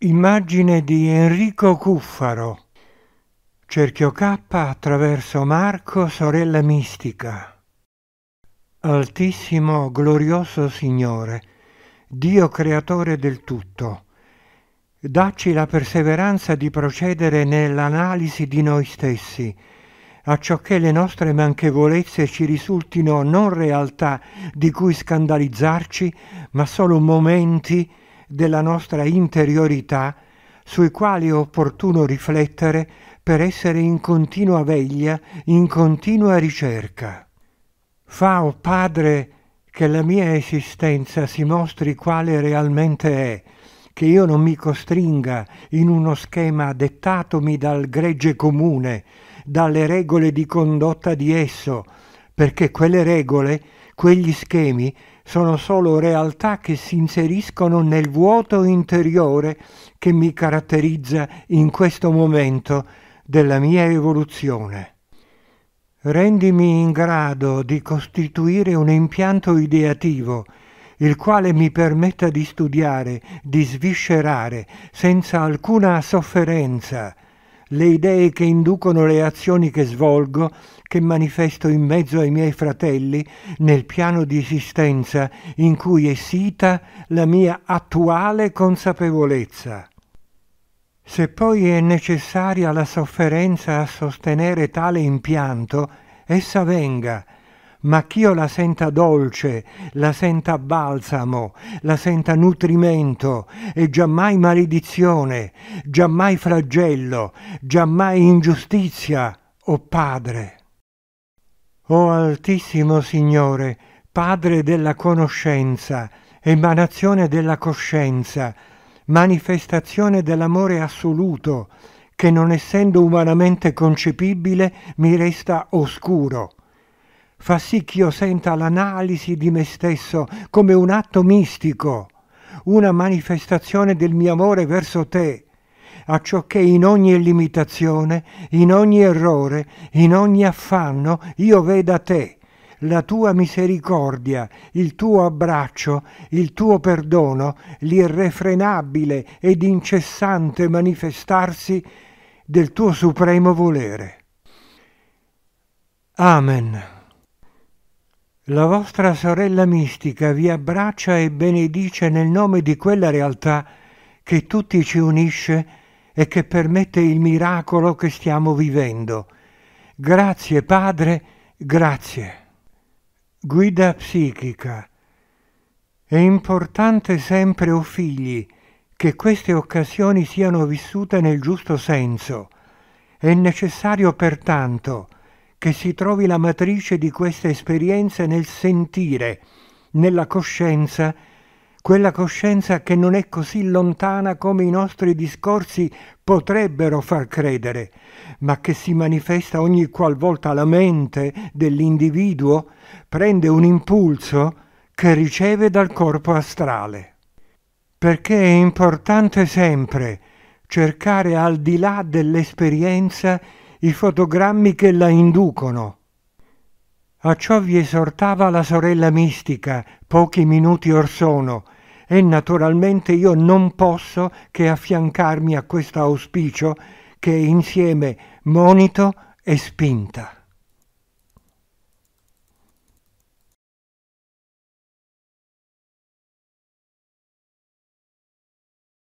Immagine di Enrico Cuffaro. Cerchio K attraverso Marco, sorella mistica. Altissimo, glorioso Signore, Dio creatore del tutto, dacci la perseveranza di procedere nell'analisi di noi stessi, a ciò che le nostre manchevolezze ci risultino non realtà di cui scandalizzarci, ma solo momenti della nostra interiorità sui quali è opportuno riflettere per essere in continua veglia, in continua ricerca. Fa, o oh Padre, che la mia esistenza si mostri quale realmente è, che io non mi costringa in uno schema dettatomi dal gregge comune, dalle regole di condotta di esso, perché quelle regole, quegli schemi sono solo realtà che si inseriscono nel vuoto interiore che mi caratterizza in questo momento della mia evoluzione. Rendimi in grado di costituire un impianto ideativo, il quale mi permetta di studiare, di sviscerare, senza alcuna sofferenza, le idee che inducono le azioni che svolgo, che manifesto in mezzo ai miei fratelli, nel piano di esistenza in cui è sita la mia attuale consapevolezza. Se poi è necessaria la sofferenza a sostenere tale impianto, essa venga, ma ch'io la senta dolce, la senta balsamo, la senta nutrimento e giammai maledizione, giammai flagello, giammai ingiustizia, o oh Padre. O oh Altissimo Signore, Padre della conoscenza, emanazione della coscienza, manifestazione dell'amore assoluto, che non essendo umanamente concepibile mi resta oscuro fa sì che io senta l'analisi di me stesso come un atto mistico, una manifestazione del mio amore verso te, a ciò che in ogni limitazione, in ogni errore, in ogni affanno io veda te, la tua misericordia, il tuo abbraccio, il tuo perdono, l'irrefrenabile ed incessante manifestarsi del tuo supremo volere. Amen. La vostra sorella mistica vi abbraccia e benedice nel nome di quella realtà che tutti ci unisce e che permette il miracolo che stiamo vivendo. Grazie Padre, grazie. Guida psichica. È importante sempre, o oh figli, che queste occasioni siano vissute nel giusto senso. È necessario pertanto che si trovi la matrice di queste esperienze nel sentire, nella coscienza, quella coscienza che non è così lontana come i nostri discorsi potrebbero far credere, ma che si manifesta ogni qualvolta la mente dell'individuo prende un impulso che riceve dal corpo astrale. Perché è importante sempre cercare al di là dell'esperienza i fotogrammi che la inducono. A ciò vi esortava la sorella mistica pochi minuti or sono, e naturalmente io non posso che affiancarmi a questo auspicio che insieme monito e spinta.